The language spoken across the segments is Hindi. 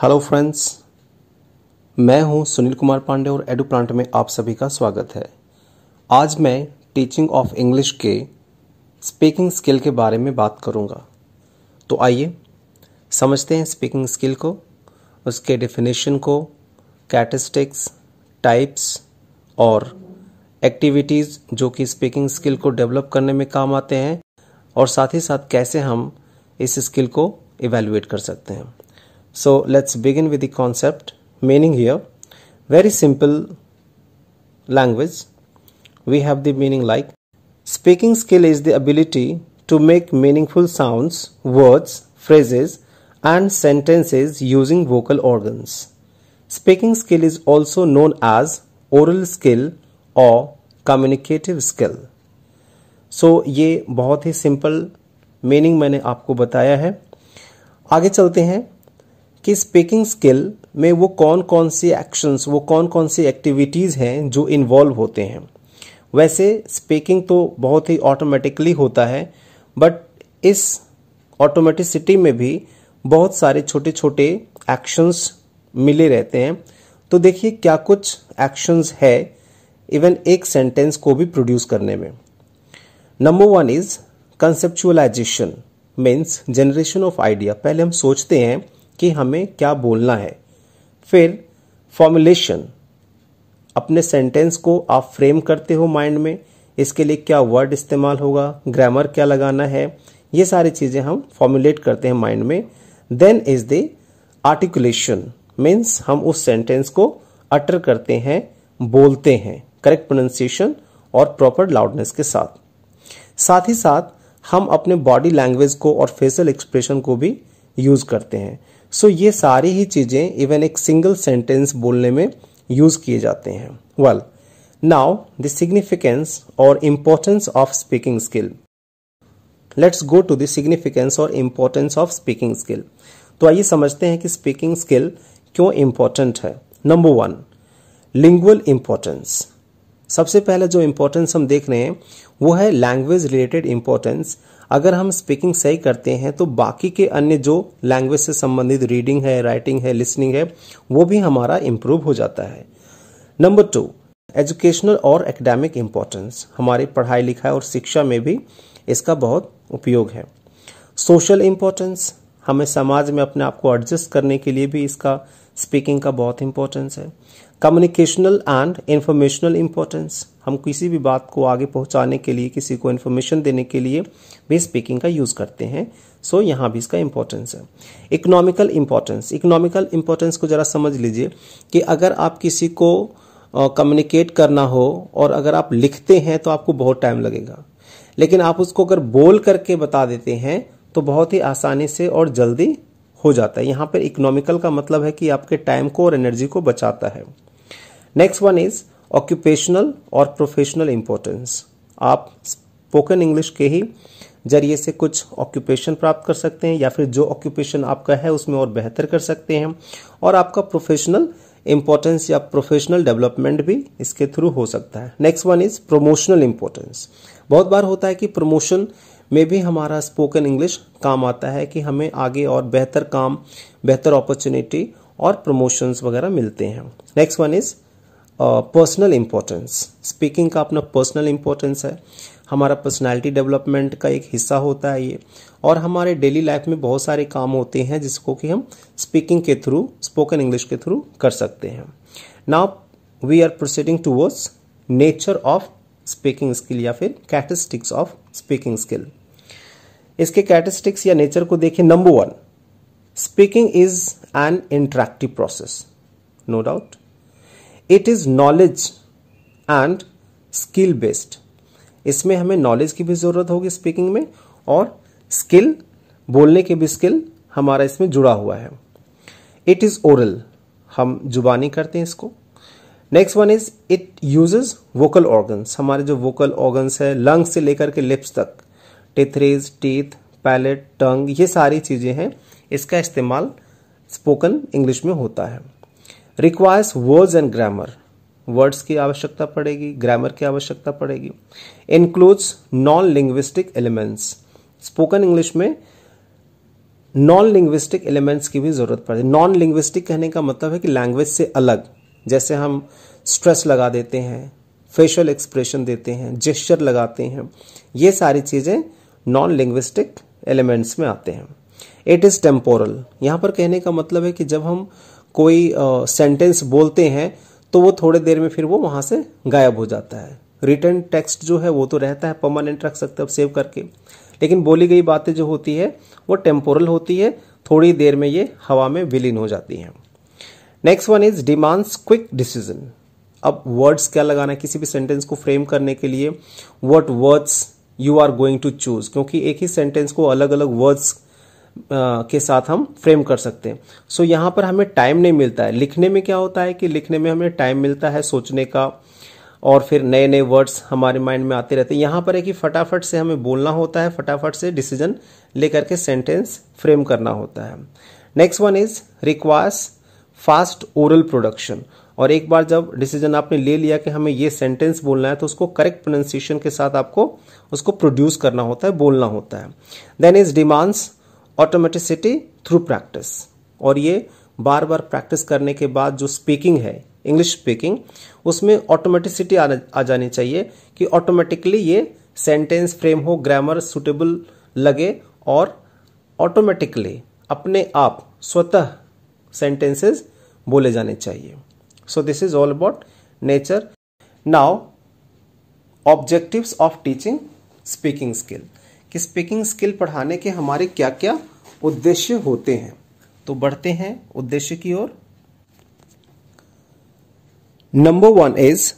हेलो फ्रेंड्स मैं हूं सुनील कुमार पांडे और एडू प्लांट में आप सभी का स्वागत है आज मैं टीचिंग ऑफ इंग्लिश के स्पीकिंग स्किल के बारे में बात करूंगा तो आइए समझते हैं स्पीकिंग स्किल को उसके डेफिनेशन को कैटिस्टिक्स टाइप्स और एक्टिविटीज़ जो कि स्पीकिंग स्किल को डेवलप करने में काम आते हैं और साथ ही साथ कैसे हम इस स्किल को इवेलुएट कर सकते हैं So let's begin with the concept meaning here. Very simple language. We have the meaning like speaking skill is the ability to make meaningful sounds, words, phrases and sentences using vocal organs. Speaking skill is also known as oral skill or communicative skill. So ये बहुत ही simple meaning मैंने आपको बताया है आगे चलते हैं कि स्पीकिंग स्किल में वो कौन कौन सी एक्शंस वो कौन कौन सी एक्टिविटीज़ हैं जो इन्वॉल्व होते हैं वैसे स्पीकिंग तो बहुत ही ऑटोमेटिकली होता है बट इस ऑटोमेटिसिटी में भी बहुत सारे छोटे छोटे एक्शंस मिले रहते हैं तो देखिए क्या कुछ एक्शंस है इवन एक सेंटेंस को भी प्रोड्यूस करने में number one is conceptualisation means generation of idea पहले हम सोचते हैं कि हमें क्या बोलना है फिर फॉर्मुलेशन अपने सेंटेंस को आप फ्रेम करते हो माइंड में इसके लिए क्या वर्ड इस्तेमाल होगा ग्रामर क्या लगाना है ये सारी चीज़ें हम फॉर्मुलेट करते हैं माइंड में then is the articulation means हम उस सेंटेंस को अटर करते हैं बोलते हैं करेक्ट प्रोनाउंसिएशन और प्रॉपर लाउडनेस के साथ साथ ही साथ हम अपने बॉडी लैंग्वेज को और फेसियल एक्सप्रेशन को भी यूज़ करते हैं सो ये सारी ही चीज़ें इवन एक सिंगल सेंटेंस बोलने में यूज़ किए जाते हैं वेल नाउ द सिग्निफिकेंस और importance of speaking skill let's go to the significance और इम्पोर्टेंस ऑफ स्पीकिंग स्किल तो आइए समझते हैं कि स्पीकिंग स्किल क्यों इम्पोर्टेंट है नंबर वन लिंगुअल इम्पोर्टेंस सबसे पहले जो इम्पोर्टेंस हम देख रहे हैं वो है लैंग्वेज रिलेटेड इम्पोर्टेंस अगर हम स्पीकिंग सही करते हैं तो बाकी के अन्य जो लैंग्वेज से संबंधित रीडिंग है राइटिंग है लिसनिंग है वो भी हमारा इम्प्रूव हो जाता है नंबर टू एजुकेशनल और एकेडमिक इम्पोर्टेंस हमारी पढ़ाई लिखाई और शिक्षा में भी इसका बहुत उपयोग है सोशल इम्पोर्टेंस हमें समाज में अपने आप को एडजस्ट करने के लिए भी इसका स्पीकिंग का बहुत इम्पोर्टेंस है कम्युनिकेशनल एंड इन्फॉर्मेशनल इम्पोर्टेंस हम किसी भी बात को आगे पहुंचाने के लिए किसी को इन्फॉर्मेशन देने के लिए भी स्पीकिंग का यूज़ करते हैं सो so, यहाँ भी इसका इम्पोर्टेंस है इकोनॉमिकल इम्पोर्टेंस इकोनॉमिकल इम्पोर्टेंस को ज़रा समझ लीजिए कि अगर आप किसी को कम्युनिकेट uh, करना हो और अगर आप लिखते हैं तो आपको बहुत टाइम लगेगा लेकिन आप उसको अगर बोल करके बता देते हैं तो बहुत ही आसानी से और जल्दी हो जाता है यहाँ पर इकोनॉमिकल का मतलब है कि आपके टाइम को और एनर्जी को बचाता है नेक्स्ट वन इज़ ऑक्यूपेशनल और प्रोफेशनल इम्पोर्टेंस आप स्पोकन इंग्लिश के ही जरिए से कुछ ऑक्यूपेशन प्राप्त कर सकते हैं या फिर जो ऑक्यूपेशन आपका है उसमें और बेहतर कर सकते हैं और आपका प्रोफेशनल इम्पोर्टेंस या प्रोफेशनल डेवलपमेंट भी इसके थ्रू हो सकता है next one is promotional importance बहुत बार होता है कि प्रमोशन में भी हमारा स्पोकन इंग्लिश काम आता है कि हमें आगे और बेहतर काम बेहतर अपॉर्चुनिटी और प्रमोशंस वगैरह मिलते हैं next one is personal importance speaking का अपना पर्सनल इम्पोर्टेंस है हमारा पर्सनालिटी डेवलपमेंट का एक हिस्सा होता है ये और हमारे डेली लाइफ में बहुत सारे काम होते हैं जिसको कि हम स्पीकिंग के थ्रू स्पोकन इंग्लिश के थ्रू कर सकते हैं now we are proceeding towards nature of speaking skill या फिर कैटिस्टिक्स ऑफ स्पीकिंग स्किल इसके कैटिस्टिक्स या नेचर को देखें number one speaking is an interactive process no doubt it is knowledge and skill based इसमें हमें नॉलेज की भी ज़रूरत होगी स्पीकिंग में और स्किल बोलने की भी स्किल हमारा इसमें जुड़ा हुआ है इट इज़ ओरल हम जुबानी करते हैं इसको next one is it use vocal organs हमारे जो वोकल ऑर्गन्स है लंग्स से लेकर के लिप्स तक टिथरेज टीथ पैलेट टंग ये सारी चीज़ें हैं इसका इस्तेमाल स्पोकन इंग्लिश में होता है requires words and grammar words की आवश्यकता पड़ेगी ग्रामर की आवश्यकता पड़ेगी includes non linguistic elements spoken English में नॉन लिंग्विस्टिक एलिमेंट्स की भी जरूरत पड़ती है नॉन लिंग्विस्टिक कहने का मतलब है कि लैंग्वेज से अलग जैसे हम स्ट्रेस लगा देते हैं फेशियल एक्सप्रेशन देते हैं जेस्चर लगाते हैं ये सारी चीज़ें नॉन लिंग्विस्टिक एलिमेंट्स में आते हैं इट इज़ टेम्पोरल यहाँ पर कहने का मतलब है कि जब हम कोई सेंटेंस बोलते हैं तो वो थोड़े देर में फिर वो वहां से गायब हो जाता है रिटर्न टेक्स्ट जो है वो तो रहता है परमानेंट रख सकते हो सेव करके लेकिन बोली गई बातें जो होती है वो टेम्पोरल होती है थोड़ी देर में ये हवा में विलीन हो जाती हैं next one is demands quick decision अब वर्ड्स क्या लगाना है किसी भी सेंटेंस को फ्रेम करने के लिए what words you are going to choose क्योंकि एक ही सेंटेंस को अलग अलग वर्ड्स के साथ हम फ्रेम कर सकते हैं सो so, यहाँ पर हमें टाइम नहीं मिलता है लिखने में क्या होता है कि लिखने में हमें टाइम मिलता है सोचने का और फिर नए नए वर्ड्स हमारे माइंड में आते रहते हैं यहाँ पर है कि फटाफट से हमें बोलना होता है फटाफट से डिसीजन लेकर के सेंटेंस फ्रेम करना होता है next one is requires fast oral production और एक बार जब डिसीजन आपने ले लिया कि हमें ये सेंटेंस बोलना है तो उसको करेक्ट प्रोनाउंसिएशन के साथ आपको उसको प्रोड्यूस करना होता है बोलना होता है then is demands automaticity through practice और ये बार बार प्रैक्टिस करने के बाद जो स्पीकिंग है इंग्लिश स्पीकिंग उसमें ऑटोमेटिसिटी आ जानी चाहिए कि ऑटोमेटिकली ये सेंटेंस फ्रेम हो ग्रामर सुटेबल लगे और ऑटोमेटिकली अपने आप स्वतः सेंटेंसेस बोले जाने चाहिए so this is all about nature now objectives of teaching speaking skill कि स्पीकिंग स्किल पढ़ाने के हमारे क्या क्या उद्देश्य होते हैं तो बढ़ते हैं उद्देश्य की ओर number one is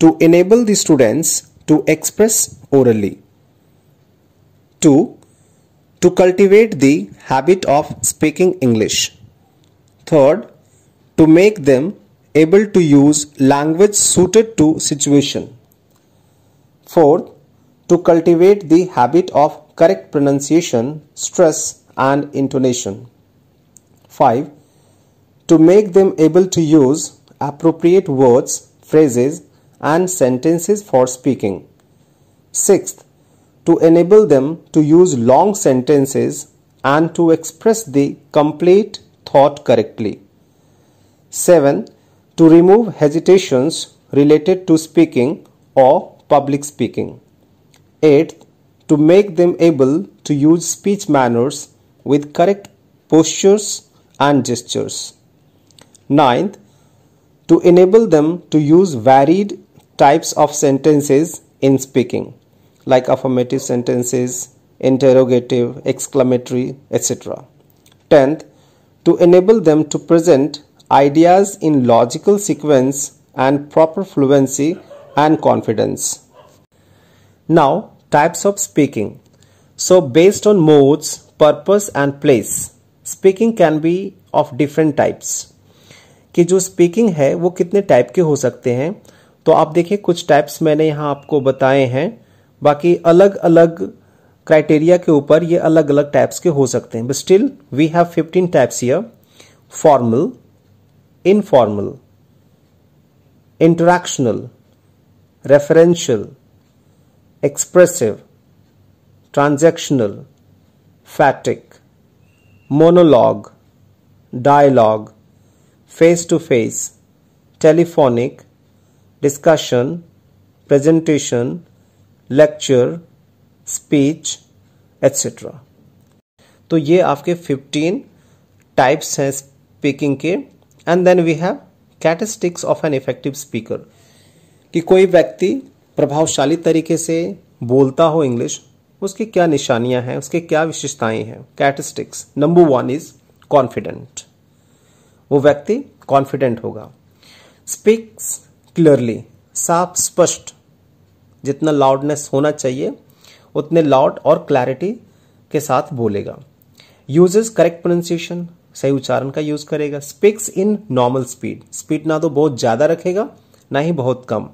to enable the students to express orally two to cultivate the habit of speaking English third to make them able to use language suited to situation fourth to cultivate the habit of correct pronunciation, stress, and intonation. 5. To make them able to use appropriate words, phrases, and sentences for speaking. 6th, to enable them to use long sentences and to express the complete thought correctly. 7. To remove hesitations related to speaking or public speaking. Eighth, to make them able to use speech manners with correct postures and gestures. Ninth, to enable them to use varied types of sentences in speaking, like affirmative sentences, interrogative, exclamatory, etc. Tenth, to enable them to present ideas in logical sequence and proper fluency and confidence. Now, types of speaking. So, based on modes, purpose and place, speaking can be of different types. कि जो स्पीकिंग है वो कितने टाइप के हो सकते हैं तो आप देखिए कुछ टाइप्स मैंने यहाँ आपको बताए हैं बाकी अलग अलग क्राइटेरिया के ऊपर ये अलग अलग टाइप्स के हो सकते हैं but still we have fifteen types here formal informal interactional referential expressive, transactional, phatic, monologue, dialogue, face to face, telephonic, discussion, presentation, lecture, speech, etc. तो ये आपके 15 टाइप्स हैं स्पीकिंग के and then we have characteristics of an effective speaker कि कोई व्यक्ति प्रभावशाली तरीके से बोलता हो इंग्लिश उसकी क्या निशानियां हैं उसकी क्या विशेषताएं हैं characteristics number one is confident वो व्यक्ति कॉन्फिडेंट होगा स्पीक्स क्लियरली साफ स्पष्ट जितना लाउडनेस होना चाहिए उतने लाउड और क्लैरिटी के साथ बोलेगा यूजेस करेक्ट प्रोनाउंसिएशन सही उच्चारण का यूज करेगा speaks in normal speed speed ना तो बहुत ज़्यादा रखेगा ना ही बहुत कम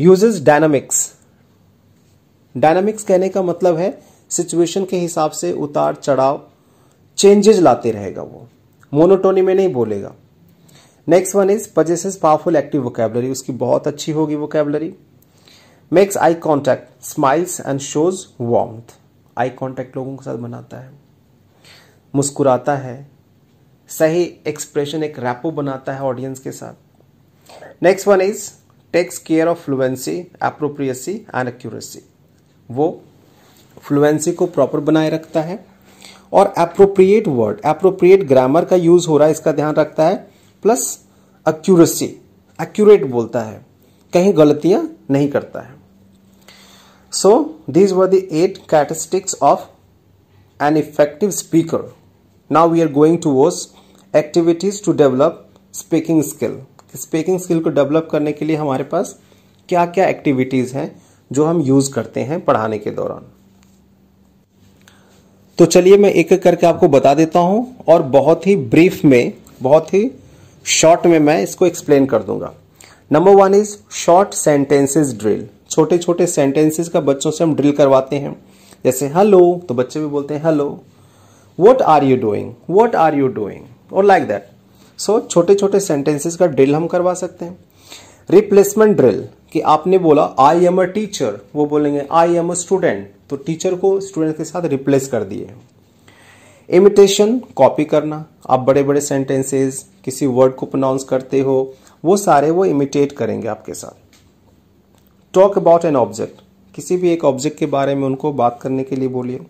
यूजेस डायनामिक्स डायनामिक्स कहने का मतलब है सिचुएशन के हिसाब से उतार चढ़ाव चेंजेस लाते रहेगा वो मोनोटोनी में नहीं बोलेगा next one is possesses powerful active vocabulary उसकी बहुत अच्छी होगी vocabulary makes eye contact smiles and shows warm eye contact लोगों के साथ बनाता है मुस्कुराता है सही एक्सप्रेशन एक रैपो बनाता है ऑडियंस के साथ next one is takes care of fluency appropriacy and accuracy वो फ्लुएंसी को प्रॉपर बनाए रखता है और अप्रोप्रिएट वर्ड अप्रोप्रिएट ग्रामर का यूज हो रहा है इसका ध्यान रखता है प्लस एक्यूरेसी एक्यूरेट बोलता है कहीं गलतियां नहीं करता है so these were the eight of an effective speaker now we are going to those activities to develop speaking skill speaking skill को डेवलप करने के लिए हमारे पास क्या क्या एक्टिविटीज़ हैं जो हम यूज़ करते हैं पढ़ाने के दौरान तो चलिए मैं एक एक करके आपको बता देता हूं और बहुत ही ब्रीफ में बहुत ही शॉर्ट में मैं इसको एक्सप्लेन कर दूंगा number one is short sentences drill छोटे छोटे सेंटेंसेस का बच्चों से हम ड्रिल करवाते हैं जैसे हेलो तो बच्चे भी बोलते हैं hello what are you doing what are you doing और लाइक दैट सो छोटे छोटे सेंटेंसेस का ड्रिल हम करवा सकते हैं रिप्लेसमेंट ड्रिल कि आपने बोला आई एम अ टीचर वो बोलेंगे आई एम अ स्टूडेंट तो टीचर को स्टूडेंट के साथ रिप्लेस कर दिए इमिटेशन कॉपी करना आप बड़े बड़े सेंटेंसेस किसी वर्ड को प्रोनाउंस करते हो वो सारे वो इमिटेट करेंगे आपके साथ टॉक अबाउट एन ऑब्जेक्ट किसी भी एक ऑब्जेक्ट के बारे में उनको बात करने के लिए बोलिए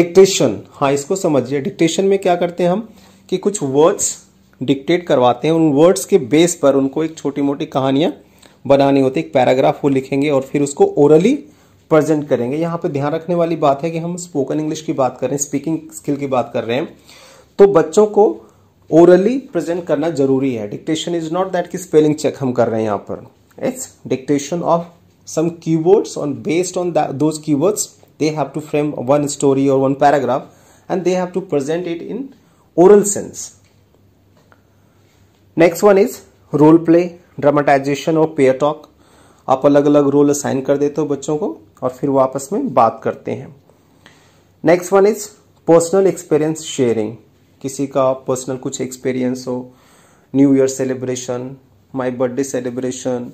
डिक्टेशन हाँ इसको समझिए डिक्टेशन में क्या करते हैं हम कि कुछ वर्ड्स डिक्टेट करवाते हैं उन वर्ड्स के बेस पर उनको एक छोटी मोटी कहानियां बनानी होती है एक पैराग्राफ वो लिखेंगे और फिर उसको ओरली प्रेजेंट करेंगे यहाँ पे ध्यान रखने वाली बात है कि हम स्पोकन इंग्लिश की बात कर रहे हैं स्पीकिंग स्किल की बात कर रहे हैं तो बच्चों को ओरली प्रेजेंट करना जरूरी है डिक्टेशन इज नॉट दैट की स्पेलिंग चेक हम कर रहे हैं यहाँ पर it's dictation of some keywords on based on those keywords they have to frame one story और one paragraph and they have to present it in oral sense next one is role play dramatization और पेयर टॉक आप अलग अलग रोल असाइन कर देते हो बच्चों को और फिर वो आपस में बात करते हैं next one is personal experience sharing किसी का पर्सनल कुछ एक्सपीरियंस हो new year celebration my birthday celebration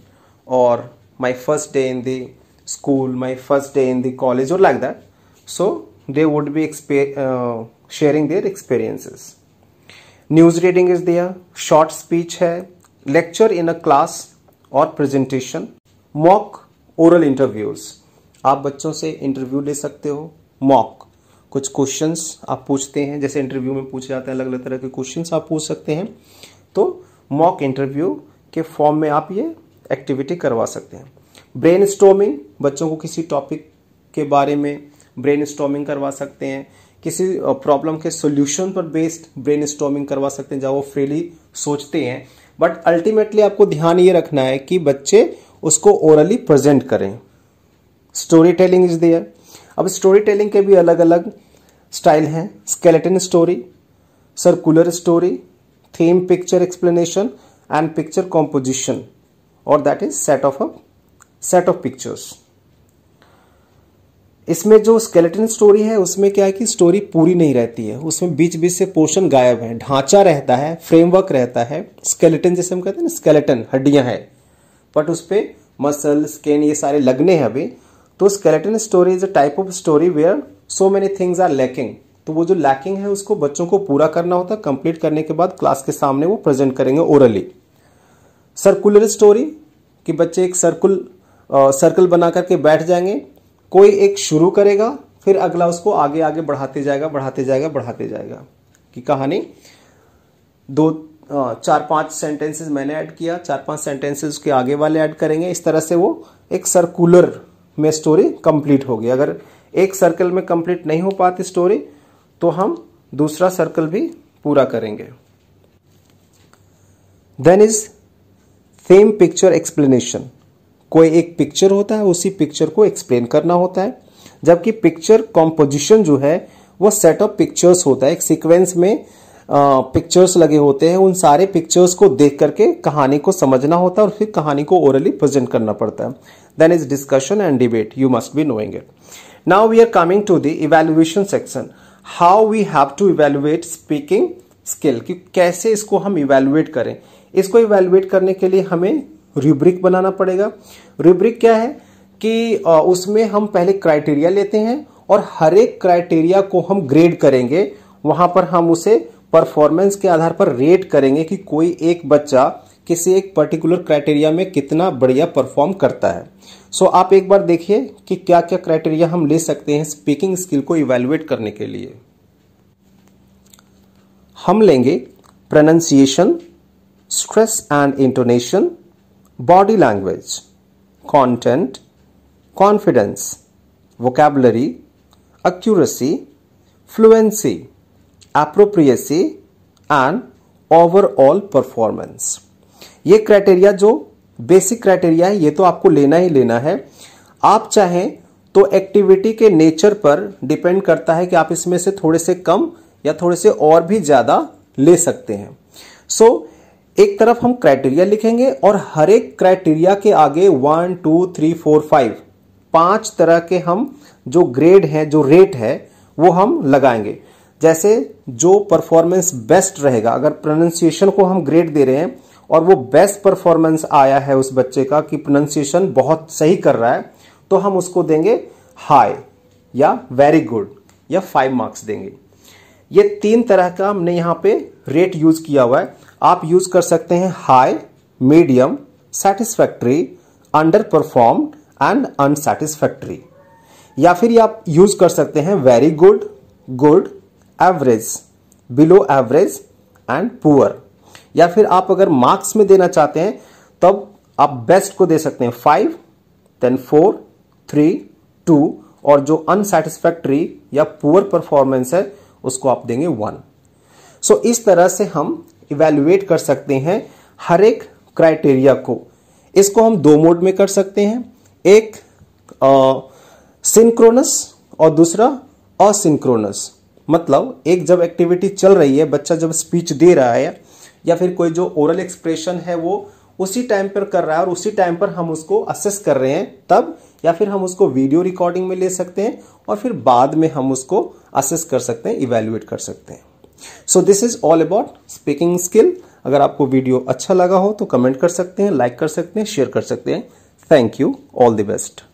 और my first day in the school my first day in the college और like that so they would be sharing their experiences news reading is दिया शॉर्ट स्पीच है लेक्चर इन अ क्लास और प्रेजेंटेशन मॉक ओरल इंटरव्यूज आप बच्चों से इंटरव्यू ले सकते हो मॉक कुछ क्वेश्चंस आप पूछते हैं जैसे इंटरव्यू में पूछे जाते हैं अलग अलग तरह के क्वेश्चंस आप पूछ सकते हैं तो मॉक इंटरव्यू के फॉर्म में आप ये एक्टिविटी करवा सकते हैं ब्रेन बच्चों को किसी टॉपिक के बारे में ब्रेन करवा सकते हैं किसी प्रॉब्लम के सोल्यूशन पर बेस्ड ब्रेन करवा सकते हैं जहाँ वो फ्रीली सोचते हैं बट अल्टीमेटली आपको ध्यान ये रखना है कि बच्चे उसको ओरली प्रेजेंट करें स्टोरी टेलिंग इज देयर अब स्टोरी टेलिंग के भी अलग अलग स्टाइल हैं skeleton story circular story theme picture explanation and picture composition और that is set of a set of pictures इसमें जो स्केलेटन स्टोरी है उसमें क्या है कि स्टोरी पूरी नहीं रहती है उसमें बीच बीच से पोर्शन गायब है ढांचा रहता है फ्रेमवर्क रहता है स्केलेटन जैसे हम कहते हैं ना स्केलेटन हड्डियां हैं बट उस पर मसल स्किन ये सारे लगने हैं अभी तो skeleton story is a type of story where so many things are lacking तो वो जो लैकिंग है उसको बच्चों को पूरा करना होता है कंप्लीट करने के बाद क्लास के सामने वो प्रेजेंट करेंगे ओरली सर्कुलर स्टोरी कि बच्चे एक सर्कुल सर्कल बना करके बैठ जाएंगे कोई एक शुरू करेगा फिर अगला उसको आगे आगे बढ़ाते जाएगा बढ़ाते जाएगा बढ़ाते जाएगा कि कहानी दो चार पांच सेंटेंसेस मैंने ऐड किया चार पांच सेंटेंसेस के आगे वाले ऐड करेंगे इस तरह से वो एक सर्कुलर में स्टोरी कंप्लीट होगी अगर एक सर्कल में कंप्लीट नहीं हो पाती स्टोरी तो हम दूसरा सर्कल भी पूरा करेंगे then is same picture explanation कोई एक पिक्चर होता है उसी पिक्चर को एक्सप्लेन करना होता है जबकि पिक्चर कॉम्पोजिशन जो है वो सेट ऑफ पिक्चर्स होता है एक सीक्वेंस में पिक्चर्स लगे होते हैं उन सारे पिक्चर्स को देख करके कहानी को समझना होता है और फिर कहानी को ओरली प्रेजेंट करना पड़ता है then is discussion and debate you must be knowing it now we are coming to the evaluation section how we have to evaluate speaking skill कि कैसे इसको हम इवेल्युएट करें इसको इवेल्युएट करने के लिए हमें रूब्रिक बनाना पड़ेगा रूब्रिक क्या है कि उसमें हम पहले क्राइटेरिया लेते हैं और हर एक क्राइटेरिया को हम ग्रेड करेंगे वहां पर हम उसे परफॉर्मेंस के आधार पर रेट करेंगे कि कोई एक बच्चा किसी एक पर्टिकुलर क्राइटेरिया में कितना बढ़िया परफॉर्म करता है सो so, आप एक बार देखिए कि क्या क्या क्राइटेरिया हम ले सकते हैं स्पीकिंग स्किल को इवेल्युएट करने के लिए हम लेंगे pronunciation stress and intonation body language, content, confidence, vocabulary, accuracy, fluency, appropriacy, and overall performance ये क्राइटेरिया जो बेसिक क्राइटेरिया है ये तो आपको लेना ही लेना है आप चाहें तो एक्टिविटी के नेचर पर डिपेंड करता है कि आप इसमें से थोड़े से कम या थोड़े से और भी ज़्यादा ले सकते हैं सो so, एक तरफ हम क्राइटेरिया लिखेंगे और हर एक क्राइटेरिया के आगे one two three four five पांच तरह के हम जो ग्रेड है जो रेट है वो हम लगाएंगे जैसे जो परफॉर्मेंस बेस्ट रहेगा अगर प्रोनाउंसिएशन को हम ग्रेड दे रहे हैं और वो बेस्ट परफॉर्मेंस आया है उस बच्चे का कि प्रोनाउंसिएशन बहुत सही कर रहा है तो हम उसको देंगे हाई या वेरी गुड या फाइव मार्क्स देंगे ये तीन तरह का हमने यहां पे रेट यूज किया हुआ है आप यूज कर सकते हैं high medium satisfactory under perform and unsatisfactory या फिर आप यूज कर सकते हैं very good good average below average and poor या फिर आप अगर मार्क्स में देना चाहते हैं तब आप बेस्ट को दे सकते हैं five then four three two और जो अनसेटिस्फैक्ट्री या पुअर परफॉर्मेंस है उसको आप देंगे वन सो so, इस तरह से हम इवेल्युएट कर सकते हैं हर एक क्राइटेरिया को इसको हम दो मोड में कर सकते हैं एक सिंक्रोनस और दूसरा असिंक्रोनस मतलब एक जब एक्टिविटी चल रही है बच्चा जब स्पीच दे रहा है या फिर कोई जो ओरल एक्सप्रेशन है वो उसी टाइम पर कर रहा है और उसी टाइम पर हम उसको असेस कर रहे हैं तब या फिर हम उसको वीडियो रिकॉर्डिंग में ले सकते हैं और फिर बाद में हम उसको असेस कर सकते हैं इवेल्युएट कर सकते हैं so this is all about speaking skill अगर आपको वीडियो अच्छा लगा हो तो कमेंट कर सकते हैं लाइक कर सकते हैं शेयर कर सकते हैं thank you all the best